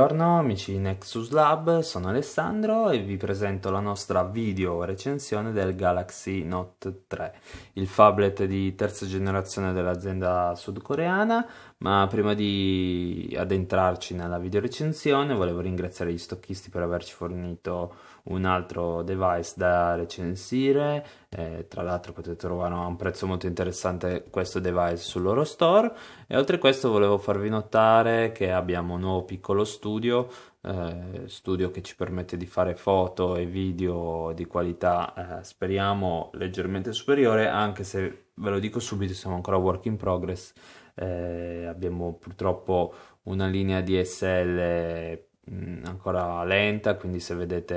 Buongiorno amici di Nexus Lab, sono Alessandro e vi presento la nostra video recensione del Galaxy Note 3, il phablet di terza generazione dell'azienda sudcoreana, ma prima di addentrarci nella video recensione volevo ringraziare gli stocchisti per averci fornito un altro device da recensire, eh, tra l'altro potete trovare a un prezzo molto interessante questo device sul loro store e oltre a questo volevo farvi notare che abbiamo un nuovo piccolo studio, eh, studio che ci permette di fare foto e video di qualità eh, speriamo leggermente superiore anche se ve lo dico subito siamo ancora work in progress, eh, abbiamo purtroppo una linea DSL Mm, ancora lenta, quindi se vedete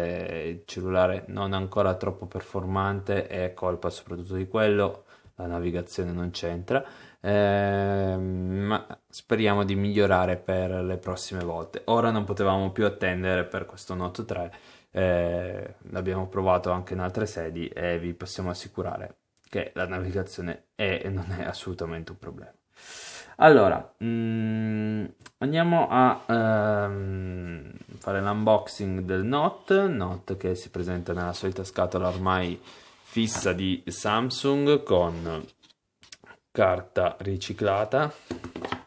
il cellulare non ancora troppo performante è colpa soprattutto di quello, la navigazione non c'entra, eh, ma speriamo di migliorare per le prossime volte. Ora non potevamo più attendere per questo Note 3, eh, l'abbiamo provato anche in altre sedi e vi possiamo assicurare che la navigazione è e non è assolutamente un problema. Allora, mm, andiamo a ehm, fare l'unboxing del Note, Note che si presenta nella solita scatola ormai fissa di Samsung con carta riciclata,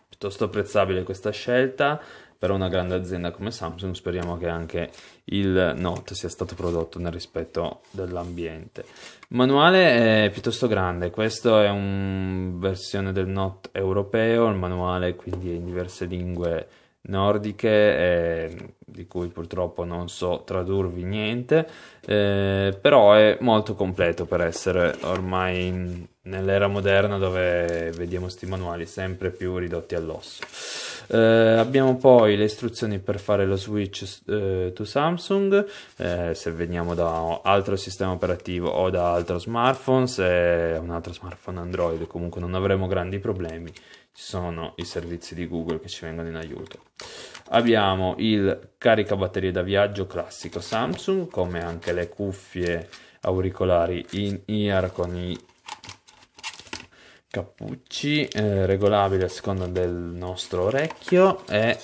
piuttosto apprezzabile questa scelta, per una grande azienda come Samsung speriamo che anche il Note sia stato prodotto nel rispetto dell'ambiente. Il manuale è piuttosto grande, questa è una versione del Note europeo, il manuale quindi è in diverse lingue nordiche eh, di cui purtroppo non so tradurvi niente eh, però è molto completo per essere ormai in, nell'era moderna dove vediamo questi manuali sempre più ridotti all'osso eh, abbiamo poi le istruzioni per fare lo switch eh, to Samsung, eh, se veniamo da altro sistema operativo o da altro smartphone, se è un altro smartphone Android comunque non avremo grandi problemi, ci sono i servizi di Google che ci vengono in aiuto. Abbiamo il caricabatterie da viaggio classico Samsung, come anche le cuffie auricolari in ear con i cappucci eh, regolabili a seconda del nostro orecchio e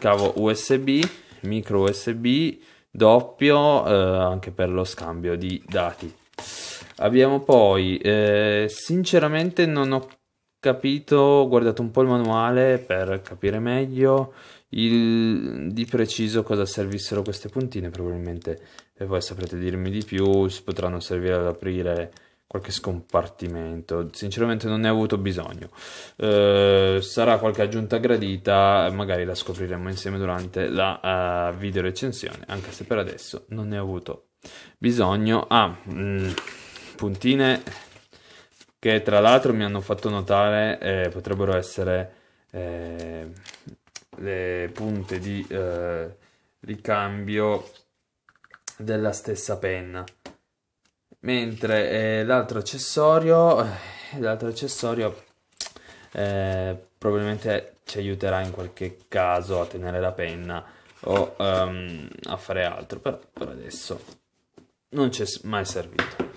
cavo USB, micro USB doppio eh, anche per lo scambio di dati. Abbiamo poi, eh, sinceramente non ho capito, ho guardato un po' il manuale per capire meglio il, di preciso cosa servissero queste puntine, probabilmente e voi saprete dirmi di più, si potranno servire ad aprire qualche scompartimento. Sinceramente non ne ho avuto bisogno. Eh, sarà qualche aggiunta gradita, magari la scopriremo insieme durante la uh, video recensione, anche se per adesso non ne ho avuto bisogno. Ah, mh, mm, puntine che tra l'altro mi hanno fatto notare eh, potrebbero essere eh, le punte di eh, ricambio della stessa penna mentre eh, l'altro accessorio, eh, l'altro accessorio eh, probabilmente ci aiuterà in qualche caso a tenere la penna o um, a fare altro, però per adesso non ci è mai servito.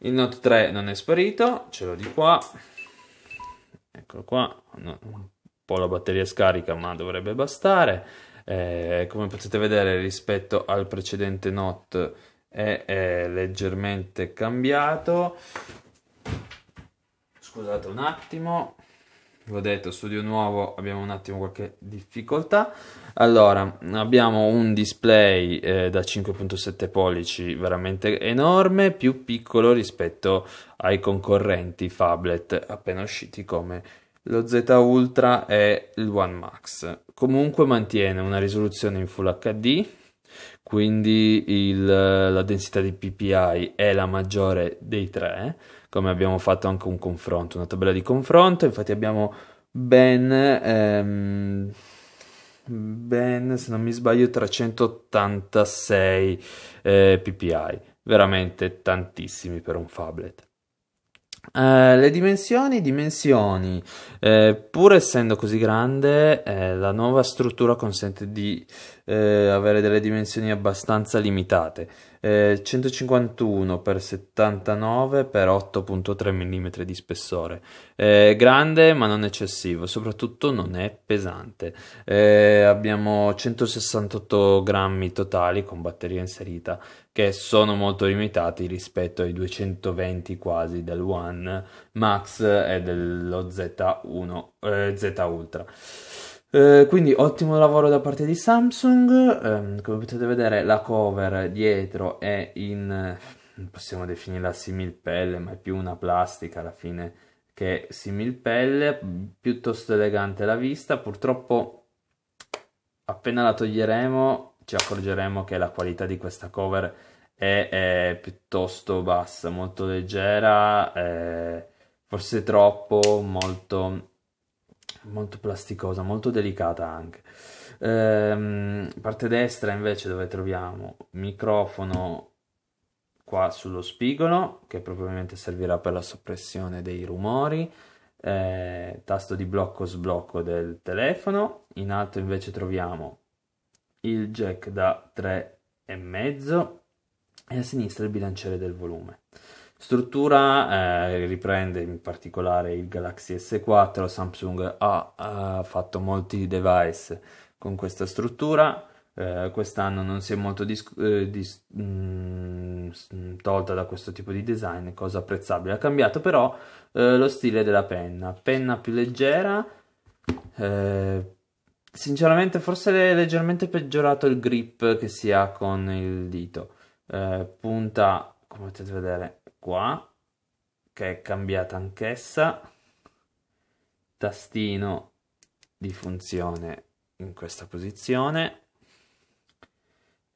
Il Note 3 non è sparito, ce l'ho di qua, eccolo qua, no, un po' la batteria scarica ma dovrebbe bastare. Eh, come potete vedere rispetto al precedente Note è, è leggermente cambiato scusate un attimo vi ho detto studio nuovo abbiamo un attimo qualche difficoltà allora abbiamo un display eh, da 5.7 pollici veramente enorme più piccolo rispetto ai concorrenti phablet appena usciti come lo Z Ultra e il One Max comunque mantiene una risoluzione in Full HD quindi il, la densità di PPI è la maggiore dei tre, come abbiamo fatto anche un confronto, una tabella di confronto, infatti abbiamo ben, ehm, ben se non mi sbaglio, 386 eh, PPI, veramente tantissimi per un phablet. Eh, le dimensioni, dimensioni. Eh, pur essendo così grande, eh, la nuova struttura consente di eh, avere delle dimensioni abbastanza limitate eh, 151 x 79 x 8.3 mm di spessore. Eh, grande ma non eccessivo, soprattutto non è pesante. Eh, abbiamo 168 grammi totali con batteria inserita che sono molto limitati rispetto ai 220 quasi del One Max e dello Z1 eh, Z Ultra. Eh, quindi ottimo lavoro da parte di Samsung, eh, come potete vedere la cover dietro è in, eh, possiamo definirla similpelle, ma è più una plastica alla fine che similpelle, piuttosto elegante la vista, purtroppo appena la toglieremo ci accorgeremo che la qualità di questa cover è, è piuttosto bassa, molto leggera, eh, forse troppo, molto molto plasticosa, molto delicata anche. Ehm, parte destra invece dove troviamo microfono qua sullo spigolo che probabilmente servirà per la soppressione dei rumori, eh, tasto di blocco sblocco del telefono, in alto invece troviamo il jack da 3,5 e a sinistra il bilanciere del volume struttura, eh, riprende in particolare il Galaxy S4, Samsung ha, ha fatto molti device con questa struttura, eh, quest'anno non si è molto eh, dis- mh, mm, tolta da questo tipo di design, cosa apprezzabile, ha cambiato però eh, lo stile della penna, penna più leggera, eh, sinceramente forse è leggermente peggiorato il grip che si ha con il dito, eh, punta come potete vedere qua che è cambiata anch'essa tastino di funzione in questa posizione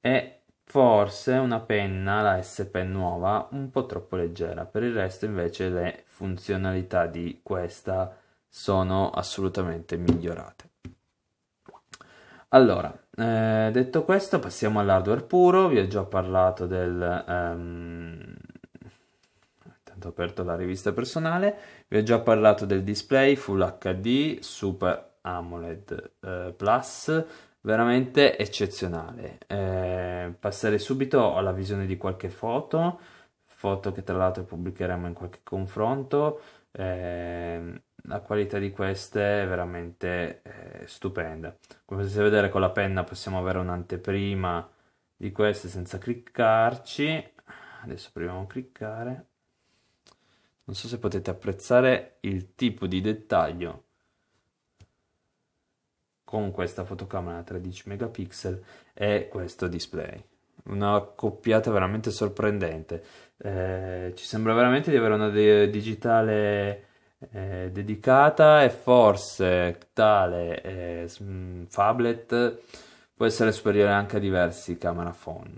e forse una penna, la S Pen nuova, un po' troppo leggera. Per il resto invece le funzionalità di questa sono assolutamente migliorate. Allora, eh, detto questo passiamo all'hardware puro, vi ho già parlato del... Um, appunto aperto la rivista personale, vi ho già parlato del display Full HD Super AMOLED eh, Plus, veramente eccezionale. Eh, passerei subito alla visione di qualche foto, foto che tra l'altro pubblicheremo in qualche confronto. Eh, la qualità di queste è veramente eh, stupenda. Come potete vedere con la penna possiamo avere un'anteprima di queste senza cliccarci. Adesso proviamo a cliccare. Non so se potete apprezzare il tipo di dettaglio con questa fotocamera 13 megapixel e questo display. Una coppiata veramente sorprendente. Eh, ci sembra veramente di avere una de- digitale eh, dedicata e forse tale eh, Fablet può essere superiore anche a diversi camera phone.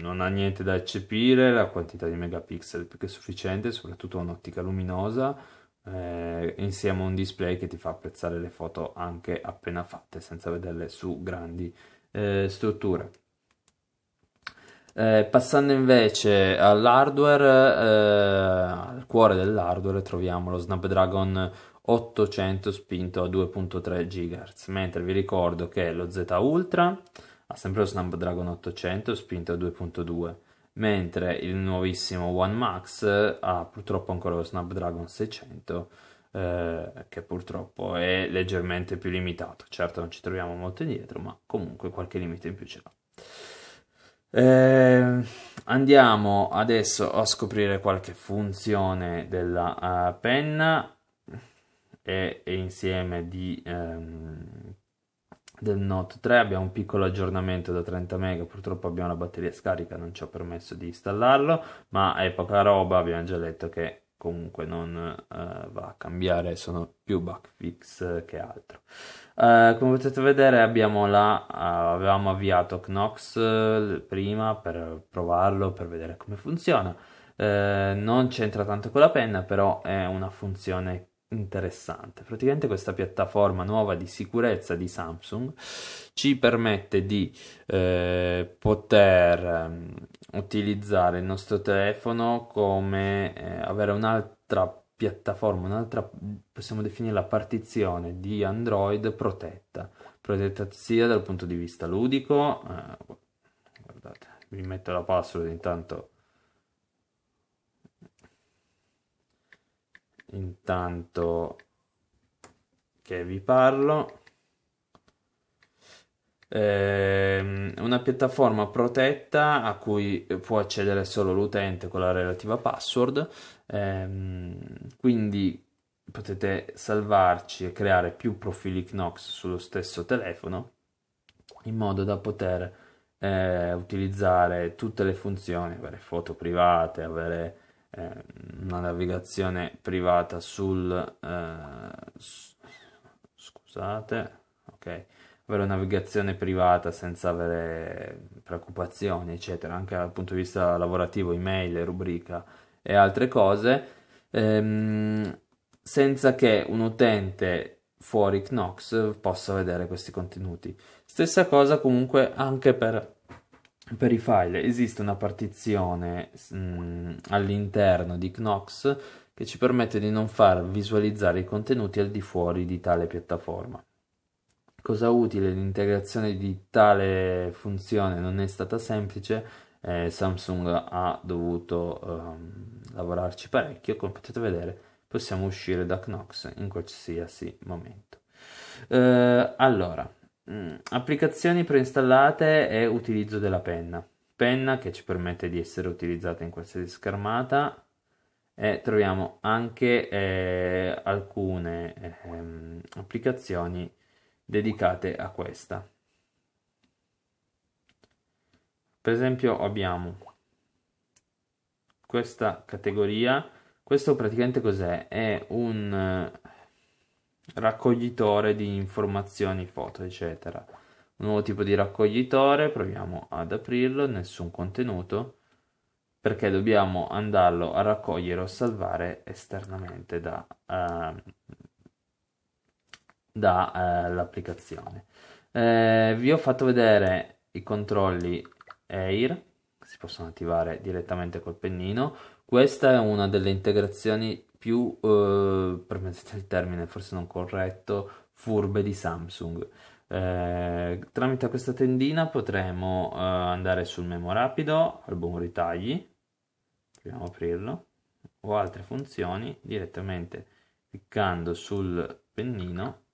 Non ha niente da eccepire, la quantità di megapixel è più che sufficiente, soprattutto un'ottica luminosa, eh, insieme a un display che ti fa apprezzare le foto anche appena fatte, senza vederle su grandi eh, strutture. Eh, passando invece all'hardware, eh, al cuore dell'hardware troviamo lo Snapdragon 800 spinto a 2.3 GHz, mentre vi ricordo che lo Z Ultra ha sempre lo Snapdragon 800 spinto a 2.2, mentre il nuovissimo One Max eh, ha purtroppo ancora lo Snapdragon 600 eh, che purtroppo è leggermente più limitato, certo non ci troviamo molto indietro, ma comunque qualche limite in più ce l'ha. Eh, andiamo adesso a scoprire qualche funzione della uh, penna e, e insieme di, ehm, del Note 3 abbiamo un piccolo aggiornamento da 30 MB, purtroppo abbiamo la batteria scarica, non ci ha permesso di installarlo, ma è poca roba, abbiamo già detto che comunque non eh, va a cambiare, sono più bug fix che altro. Eh, come potete vedere abbiamo la, eh, avevamo avviato Knox eh, prima per provarlo, per vedere come funziona. Eh, non c'entra tanto con la penna, però è una funzione interessante. Praticamente questa piattaforma nuova di sicurezza di Samsung ci permette di eh, poter ehm, utilizzare il nostro telefono come eh, avere un'altra piattaforma, un'altra possiamo definirla partizione di Android protetta, protetta sia dal punto di vista ludico, eh, guardate, vi metto la password intanto intanto che vi parlo. Eh, una piattaforma protetta a cui può accedere solo l'utente con la relativa password. Ehm, quindi potete salvarci e creare più profili Knox sullo stesso telefono in modo da poter eh, utilizzare tutte le funzioni, avere foto private, avere eh, una navigazione privata sul eh, scusate ok avere una navigazione privata senza avere preoccupazioni eccetera anche dal punto di vista lavorativo email rubrica e altre cose ehm, senza che un utente fuori Knox possa vedere questi contenuti. Stessa cosa comunque anche per per i file esiste una partizione mm, all'interno di Knox che ci permette di non far visualizzare i contenuti al di fuori di tale piattaforma. Cosa utile l'integrazione di tale funzione non è stata semplice, eh, Samsung ha dovuto ehm, lavorarci parecchio, come potete vedere possiamo uscire da Knox in qualsiasi momento. Eh, allora, Mm, applicazioni preinstallate e utilizzo della penna. Penna che ci permette di essere utilizzata in qualsiasi schermata e troviamo anche eh, alcune eh, applicazioni dedicate a questa. Per esempio abbiamo questa categoria, questo praticamente cos'è? È un raccoglitore di informazioni, foto, eccetera. Un nuovo tipo di raccoglitore, proviamo ad aprirlo, nessun contenuto, perché dobbiamo andarlo a raccogliere o salvare esternamente dall'applicazione. Ehm, da, eh, eh, vi ho fatto vedere i controlli Air, si possono attivare direttamente col pennino. Questa è una delle integrazioni più, eh, permettete il termine forse non corretto, furbe di Samsung. Eh, tramite questa tendina potremo eh, andare sul memo rapido, album ritagli, proviamo a aprirlo, o altre funzioni direttamente cliccando sul pennino.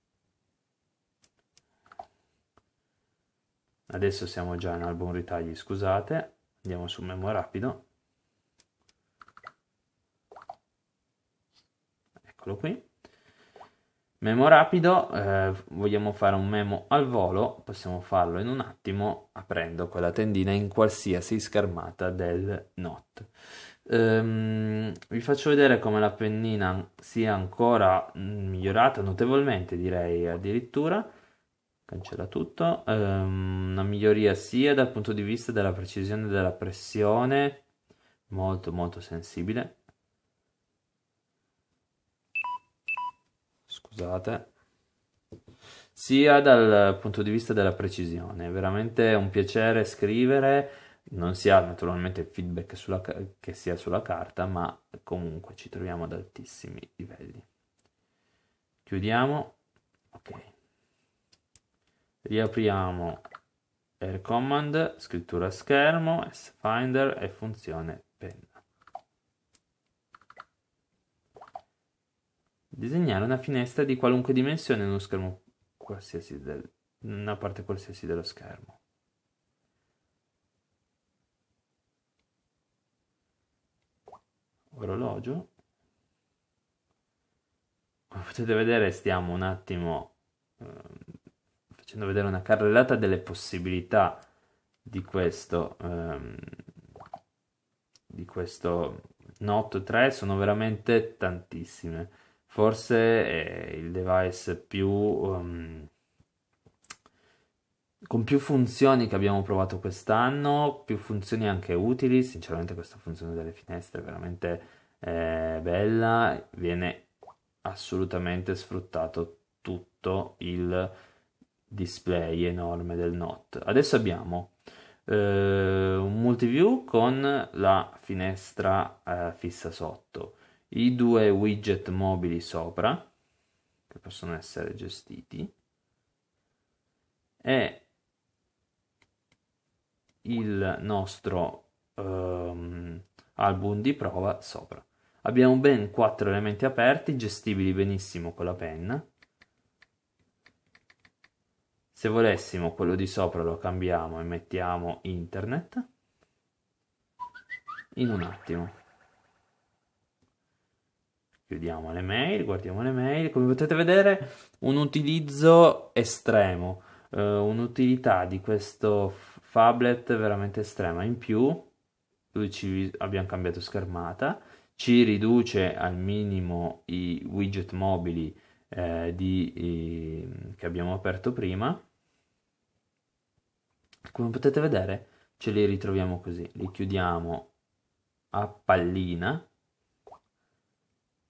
Adesso siamo già in album ritagli, scusate, andiamo sul memo rapido eccolo qui. Memo rapido, eh, vogliamo fare un memo al volo, possiamo farlo in un attimo aprendo quella tendina in qualsiasi schermata del NOT. Um, vi faccio vedere come la pennina sia ancora mm, migliorata notevolmente, direi addirittura. Cancella tutto. Um, una miglioria sia dal punto di vista della precisione della pressione, molto molto sensibile, scusate, sia dal punto di vista della precisione. È veramente un piacere scrivere, non si ha naturalmente feedback sulla, che sia sulla carta, ma comunque ci troviamo ad altissimi livelli. Chiudiamo, ok. Riapriamo Air Command, scrittura schermo, S-Finder e funzione Pen. Disegnare una finestra di qualunque dimensione in uno schermo qualsiasi del, una parte qualsiasi dello schermo. Orologio. Come potete vedere stiamo un attimo eh, facendo vedere una carrellata delle possibilità di questo, ehm, di questo Note 3 sono veramente tantissime forse è eh, il device più um, con più funzioni che abbiamo provato quest'anno, più funzioni anche utili, sinceramente questa funzione delle finestre è veramente eh, bella, viene assolutamente sfruttato tutto il display enorme del Note. Adesso abbiamo eh, un multiview con la finestra eh, fissa sotto, i due widget mobili sopra, che possono essere gestiti, e il nostro um, album di prova sopra. Abbiamo ben quattro elementi aperti, gestibili benissimo con la penna. Se volessimo quello di sopra lo cambiamo e mettiamo internet in un attimo. Chiudiamo le mail, guardiamo le mail. Come potete vedere, un utilizzo estremo, eh, un'utilità di questo phablet veramente estrema. In più, ci, abbiamo cambiato schermata, ci riduce al minimo i widget mobili eh, di, i, che abbiamo aperto prima. Come potete vedere, ce li ritroviamo così. Li chiudiamo a pallina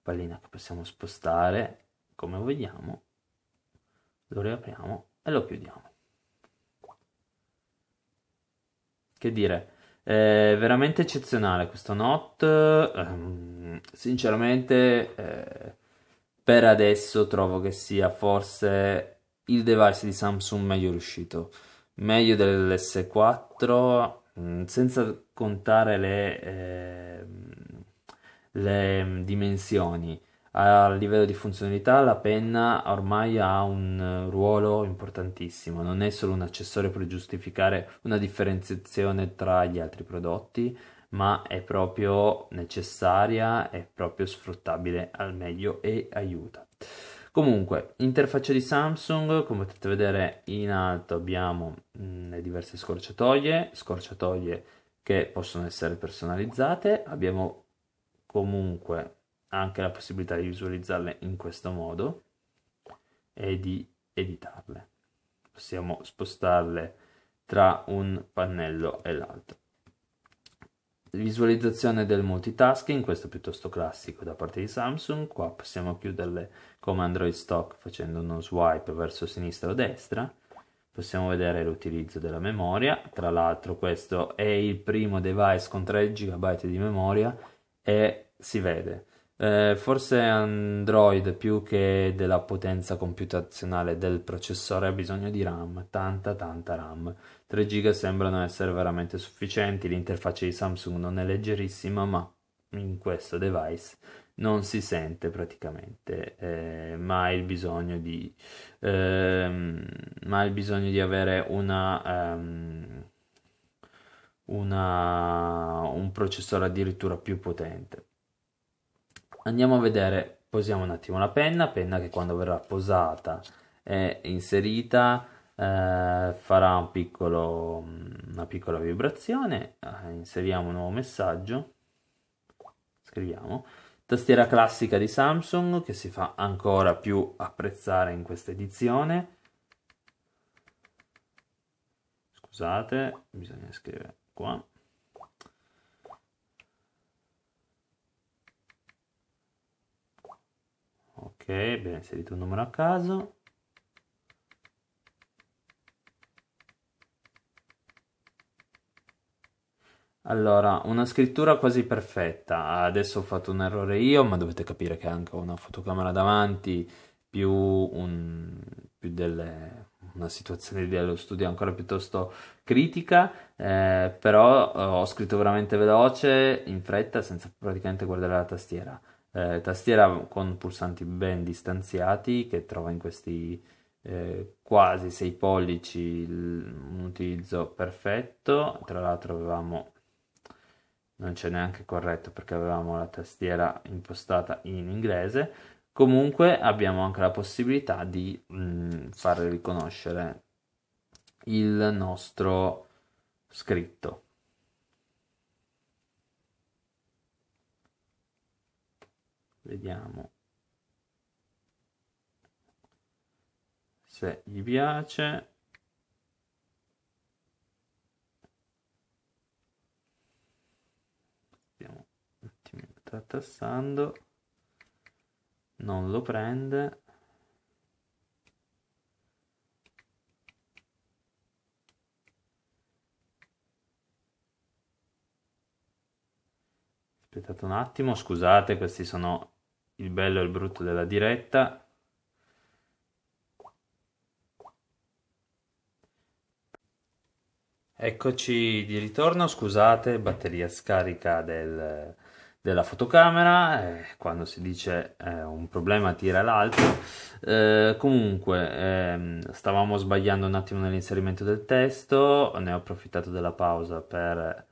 pallina che possiamo spostare come vogliamo, lo riapriamo e lo chiudiamo. Che dire, è veramente eccezionale questo not, ehm, sinceramente eh, per adesso trovo che sia forse il device di Samsung meglio riuscito, meglio dell'S4, mm, senza contare le... Eh, le mm, dimensioni. A livello di funzionalità la penna ormai ha un eh, ruolo importantissimo, non è solo un accessorio per giustificare una differenziazione tra gli altri prodotti, ma è proprio necessaria, è proprio sfruttabile al meglio e aiuta. Comunque, interfaccia di Samsung, come potete vedere in alto abbiamo mh, mm, le diverse scorciatoie, scorciatoie che possono essere personalizzate, abbiamo comunque anche la possibilità di visualizzarle in questo modo e di editarle. Possiamo spostarle tra un pannello e l'altro. Visualizzazione del multitasking, questo è piuttosto classico da parte di Samsung, qua possiamo chiuderle come Android stock facendo uno swipe verso sinistra o destra, possiamo vedere l'utilizzo della memoria, tra l'altro questo è il primo device con 3 GB di memoria e si vede. Eh, forse Android più che della potenza computazionale del processore ha bisogno di RAM, tanta tanta RAM. 3 GB sembrano essere veramente sufficienti, l'interfaccia di Samsung non è leggerissima, ma in questo device non si sente praticamente eh, mai il bisogno di ehm, mai il bisogno di avere una ehm, una, un processore addirittura più potente andiamo a vedere, posiamo un attimo la penna, penna che quando verrà posata e inserita eh, farà un piccolo, una piccola vibrazione, eh, inseriamo un nuovo messaggio, scriviamo, tastiera classica di Samsung che si fa ancora più apprezzare in questa edizione, scusate, bisogna scrivere qua. bene, inserito un numero a caso. Allora, una scrittura quasi perfetta. Adesso ho fatto un errore io, ma dovete capire che anche una fotocamera davanti più, un, più delle, una situazione dello studio ancora piuttosto critica, eh, però eh, ho scritto veramente veloce, in fretta, senza praticamente guardare la tastiera eh, tastiera con pulsanti ben distanziati che trova in questi eh, quasi 6 pollici un utilizzo perfetto tra l'altro avevamo non c'è neanche corretto perché avevamo la tastiera impostata in inglese comunque abbiamo anche la possibilità di mh, mm, far riconoscere il nostro scritto vediamo se gli piace stiamo un attimino trattassando non lo prende aspettate un attimo scusate questi sono il bello e il brutto della diretta. Eccoci di ritorno, scusate, batteria scarica del, della fotocamera, eh, quando si dice eh, un problema tira l'altro. Eh, comunque, ehm, stavamo sbagliando un attimo nell'inserimento del testo, ne ho approfittato della pausa per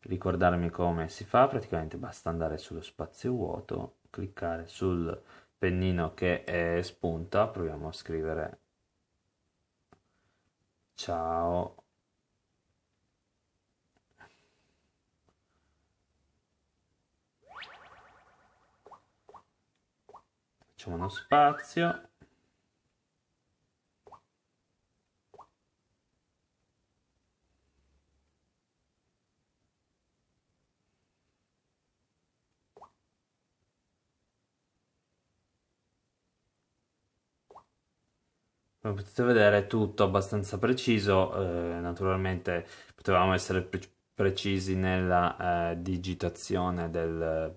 ricordarmi come si fa, praticamente basta andare sullo spazio vuoto cliccare sul pennino che è spunta, proviamo a scrivere ciao facciamo uno spazio Come potete vedere è tutto abbastanza preciso, eh, naturalmente potevamo essere pre precisi nella eh, digitazione del,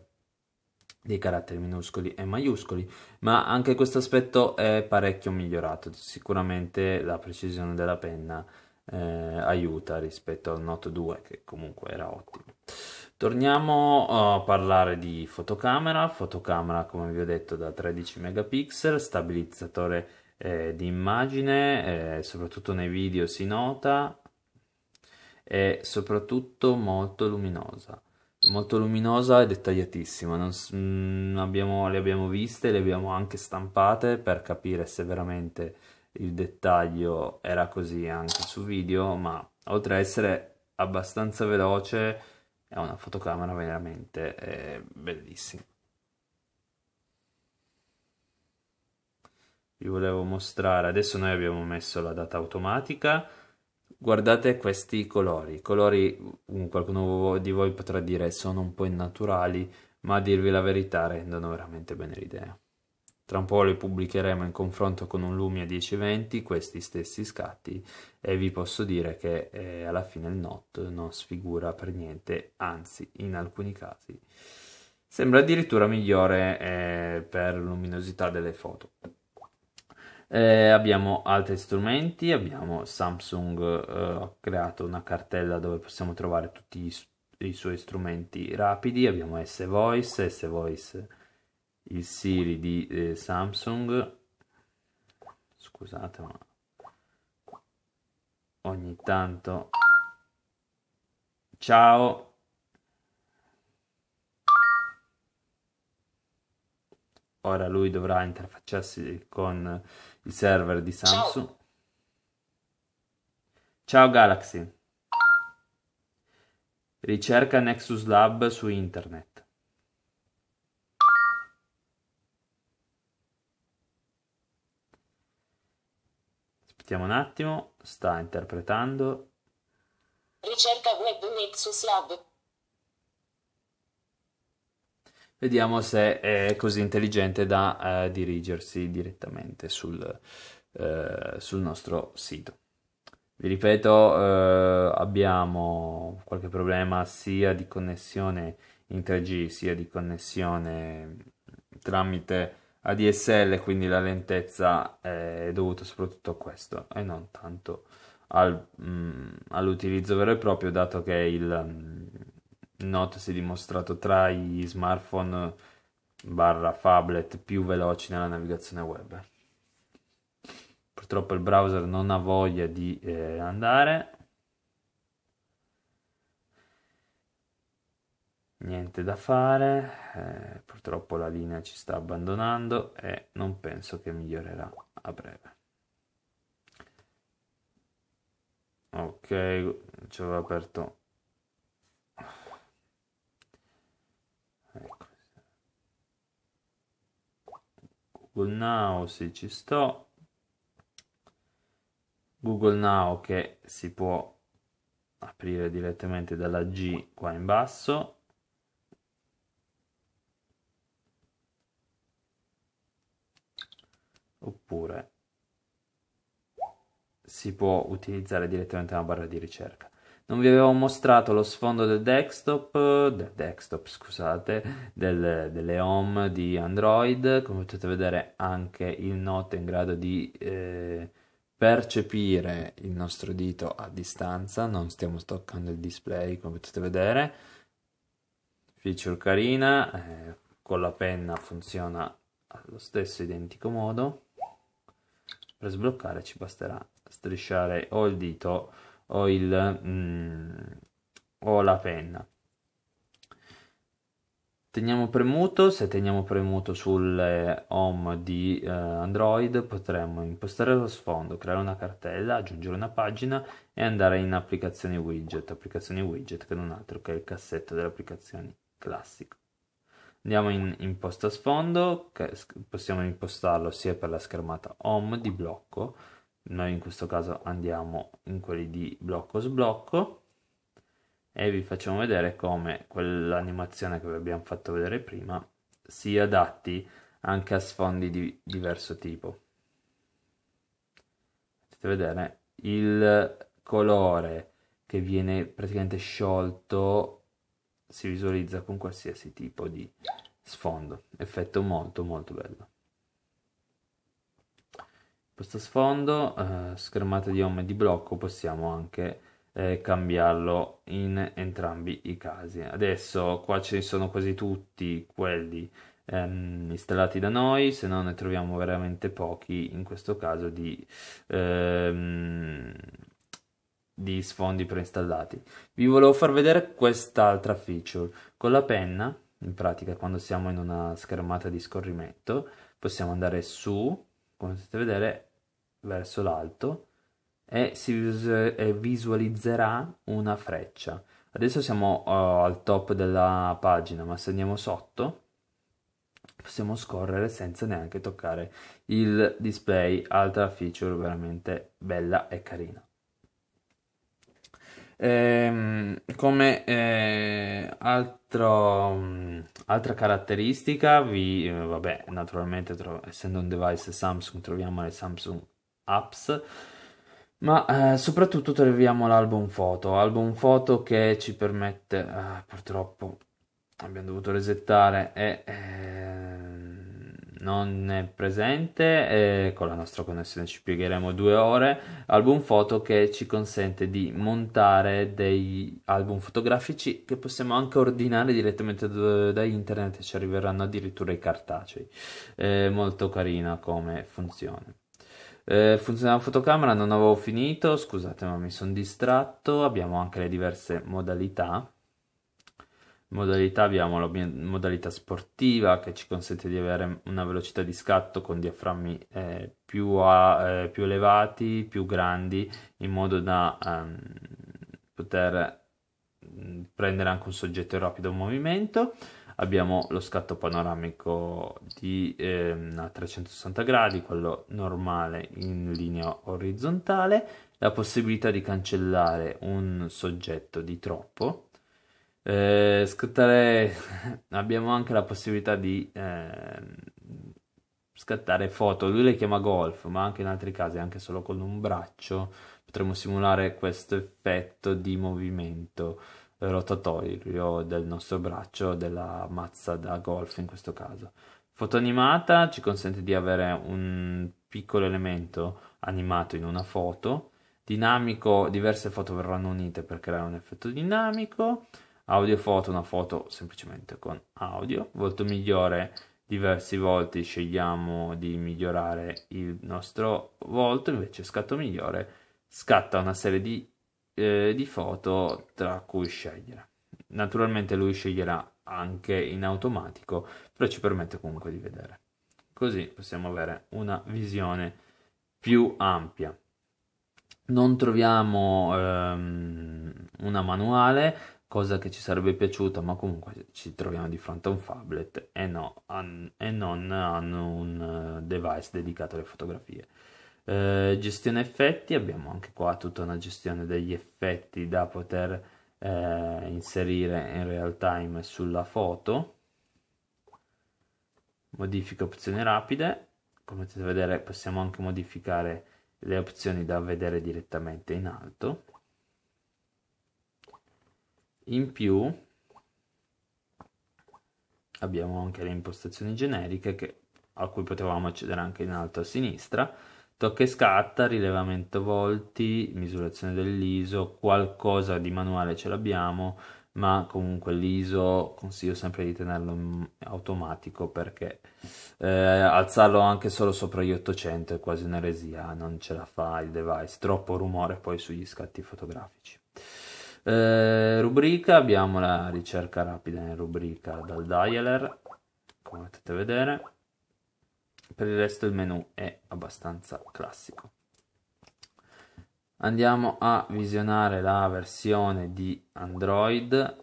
dei caratteri minuscoli e maiuscoli, ma anche questo aspetto è parecchio migliorato, sicuramente la precisione della penna eh, aiuta rispetto al Note 2 che comunque era ottimo. Torniamo eh, a parlare di fotocamera, fotocamera come vi ho detto da 13 megapixel, stabilizzatore eh, di immagine, eh, soprattutto nei video si nota, è soprattutto molto luminosa. Molto luminosa e dettagliatissima. Non, mh, mm, abbiamo, le abbiamo viste, le abbiamo anche stampate per capire se veramente il dettaglio era così anche su video, ma oltre a essere abbastanza veloce, è una fotocamera veramente eh, bellissima. vi volevo mostrare. Adesso noi abbiamo messo la data automatica. Guardate questi colori. I colori, mm, qualcuno di voi potrà dire, sono un po' innaturali, ma a dirvi la verità rendono veramente bene l'idea. Tra un po' li pubblicheremo in confronto con un Lumia 1020 questi stessi scatti e vi posso dire che eh, alla fine il NOT non sfigura per niente, anzi in alcuni casi sembra addirittura migliore eh, per luminosità delle foto. Eh, abbiamo altri strumenti, abbiamo Samsung eh, ha creato una cartella dove possiamo trovare tutti i, i suoi strumenti rapidi, abbiamo S-Voice, S-Voice il Siri di eh, Samsung, scusate ma ogni tanto ciao ora lui dovrà interfacciarsi con il server di Samsung. Ciao, Ciao Galaxy. Ricerca Nexus Lab su internet. Aspettiamo un attimo, sta interpretando. Ricerca web Nexus Lab. Vediamo se è così intelligente da eh, dirigersi direttamente sul, eh, sul, nostro sito. Vi ripeto, eh, abbiamo qualche problema sia di connessione in 3G sia di connessione tramite ADSL, quindi la lentezza è dovuta soprattutto a questo e non tanto al, mh, mm, all'utilizzo vero e proprio, dato che il Note si è dimostrato tra gli smartphone barra tablet più veloci nella navigazione web. Purtroppo il browser non ha voglia di eh, andare. Niente da fare, eh, purtroppo la linea ci sta abbandonando e non penso che migliorerà a breve. Ok, ci avevo aperto Google Now se ci sto Google Now che si può aprire direttamente dalla G qua in basso oppure si può utilizzare direttamente una barra di ricerca non vi avevo mostrato lo sfondo del desktop, del desktop scusate, del, delle home di Android, come potete vedere anche il Note è in grado di eh, percepire il nostro dito a distanza, non stiamo toccando il display come potete vedere, feature carina, eh, con la penna funziona allo stesso identico modo, per sbloccare ci basterà strisciare o il dito o, il, mm, o la penna. Teniamo premuto, se teniamo premuto sul home di eh, Android potremmo impostare lo sfondo, creare una cartella, aggiungere una pagina e andare in applicazioni widget, applicazioni widget che non altro che il cassetto delle applicazioni classico. Andiamo in imposta sfondo, che possiamo impostarlo sia per la schermata home di blocco noi in questo caso andiamo in quelli di blocco sblocco e vi facciamo vedere come quell'animazione che vi abbiamo fatto vedere prima si adatti anche a sfondi di diverso tipo potete vedere il colore che viene praticamente sciolto si visualizza con qualsiasi tipo di sfondo effetto molto molto bello questo sfondo, eh, schermata di home e di blocco, possiamo anche eh, cambiarlo in entrambi i casi. Adesso qua ce ne sono quasi tutti quelli ehm, installati da noi, se no ne troviamo veramente pochi in questo caso di... Ehm, di sfondi preinstallati. Vi volevo far vedere quest'altra feature. Con la penna, in pratica quando siamo in una schermata di scorrimento, possiamo andare su, come potete vedere, verso l'alto e si visualizzerà una freccia. Adesso siamo oh, al top della pagina, ma se andiamo sotto possiamo scorrere senza neanche toccare il display, altra feature veramente bella e carina. Ehm, come eh, altro, mh, mm, altra caratteristica, vi, eh, vabbè, naturalmente tro- essendo un device Samsung troviamo le Samsung apps. Ma eh, soprattutto troviamo l'album foto, album foto che ci permette, eh, purtroppo abbiamo dovuto resettare e eh, non è presente, con la nostra connessione ci piegheremo due ore, album foto che ci consente di montare dei album fotografici che possiamo anche ordinare direttamente da, da internet e ci arriveranno addirittura i cartacei, molto carina come funzione. Eh, la fotocamera, non avevo finito, scusate ma mi sono distratto, abbiamo anche le diverse modalità. Modalità abbiamo la modalità sportiva che ci consente di avere una velocità di scatto con diaframmi eh, più, a, eh, più, elevati, più grandi, in modo da ehm, poter mm, prendere anche un soggetto in rapido movimento abbiamo lo scatto panoramico di, eh, a 360 gradi, quello normale in linea orizzontale, la possibilità di cancellare un soggetto di troppo. Eh, scattare abbiamo anche la possibilità di eh, scattare foto. Lui le chiama golf, ma anche in altri casi, anche solo con un braccio, potremmo simulare questo effetto di movimento rotatorio del nostro braccio, della mazza da golf in questo caso. Foto animata ci consente di avere un piccolo elemento animato in una foto, dinamico, diverse foto verranno unite per creare un effetto dinamico, audio foto, una foto semplicemente con audio, volto migliore, diversi volti scegliamo di migliorare il nostro volto, invece scatto migliore scatta una serie di eh, di foto tra cui scegliere. Naturalmente lui sceglierà anche in automatico, però ci permette comunque di vedere. Così possiamo avere una visione più ampia. Non troviamo ehm, una manuale, cosa che ci sarebbe piaciuta, ma comunque ci troviamo di fronte a un tablet e, no, an- e non hanno un eh, device dedicato alle fotografie. Eh, gestione effetti, abbiamo anche qua tutta una gestione degli effetti da poter eh, inserire in real time sulla foto. Modifica opzioni rapide, come potete vedere possiamo anche modificare le opzioni da vedere direttamente in alto. In più abbiamo anche le impostazioni generiche che, a cui potevamo accedere anche in alto a sinistra Tocca e scatta, rilevamento volti, misurazione dell'ISO, qualcosa di manuale ce l'abbiamo, ma comunque l'ISO consiglio sempre di tenerlo in mm, automatico perché eh, alzarlo anche solo sopra gli 800 è quasi un'eresia, non ce la fa il device, troppo rumore poi sugli scatti fotografici. Eh, rubrica, abbiamo la ricerca rapida in rubrica dal dialer, come potete vedere per il resto il menu è abbastanza classico. Andiamo a visionare la versione di Android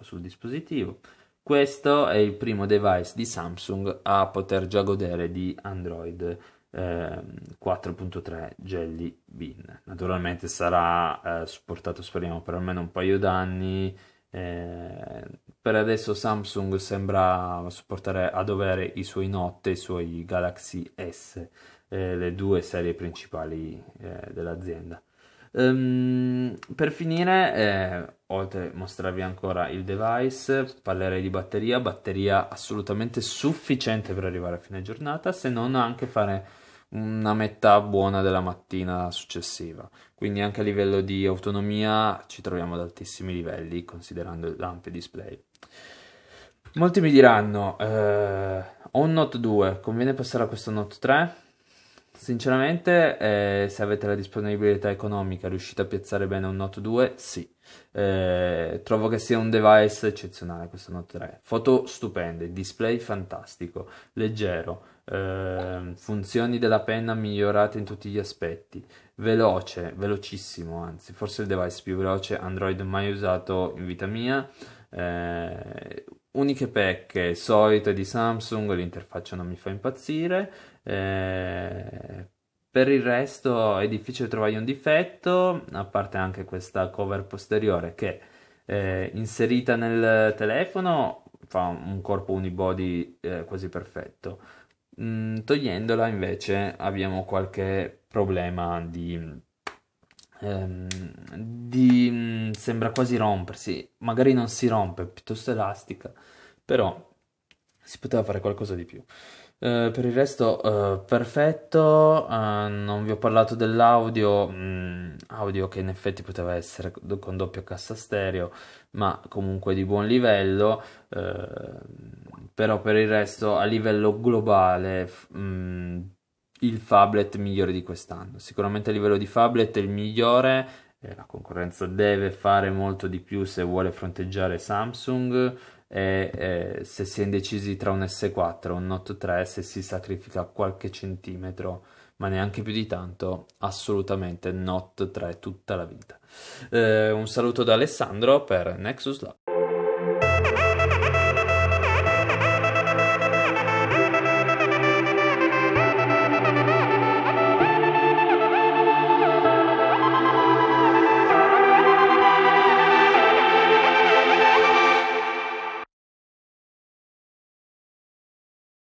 sul dispositivo. Questo è il primo device di Samsung a poter già godere di Android eh, 4.3 Jelly Bean. Naturalmente sarà eh, supportato speriamo per almeno un paio d'anni eh, per adesso Samsung sembra supportare a dovere i suoi Note i suoi Galaxy S, eh, le due serie principali eh, dell'azienda. Um, per finire, eh, oltre a mostrarvi ancora il device, parlerei di batteria, batteria assolutamente sufficiente per arrivare a fine giornata, se non anche fare una metà buona della mattina successiva. Quindi anche a livello di autonomia ci troviamo ad altissimi livelli considerando il l'ampio display. Molti mi diranno, eh, ho un Note 2, conviene passare a questo Note 3? Sinceramente, eh, se avete la disponibilità economica, riuscite a piazzare bene un Note 2? Sì. Eh, trovo che sia un device eccezionale questo Note 3. Foto stupende, display fantastico, leggero, eh, funzioni della penna migliorate in tutti gli aspetti, veloce, velocissimo anzi, forse il device più veloce Android mai usato in vita mia. Eh, uniche pecche, solite di Samsung, l'interfaccia non mi fa impazzire. Eh, per il resto è difficile trovare un difetto, a parte anche questa cover posteriore che eh, inserita nel telefono fa un corpo unibody eh, quasi perfetto. Mm, togliendola invece abbiamo qualche problema di... Ehm, di mm, sembra quasi rompersi, magari non si rompe, è piuttosto elastica, però si poteva fare qualcosa di più. Eh, per il resto, uh, perfetto. Uh, non vi ho parlato dell'audio, mh, mm, audio che in effetti poteva essere con doppia cassa stereo, ma comunque di buon livello. però per il resto, a livello globale, mh, mm, il Fablet migliore di quest'anno. Sicuramente a livello di Fablet è il migliore. la concorrenza deve fare molto di più se vuole fronteggiare Samsung e eh, se si è indecisi tra un S4 e un Note 3 se si sacrifica qualche centimetro ma neanche più di tanto assolutamente Note 3 tutta la vita eh, un saluto da Alessandro per Nexus Lab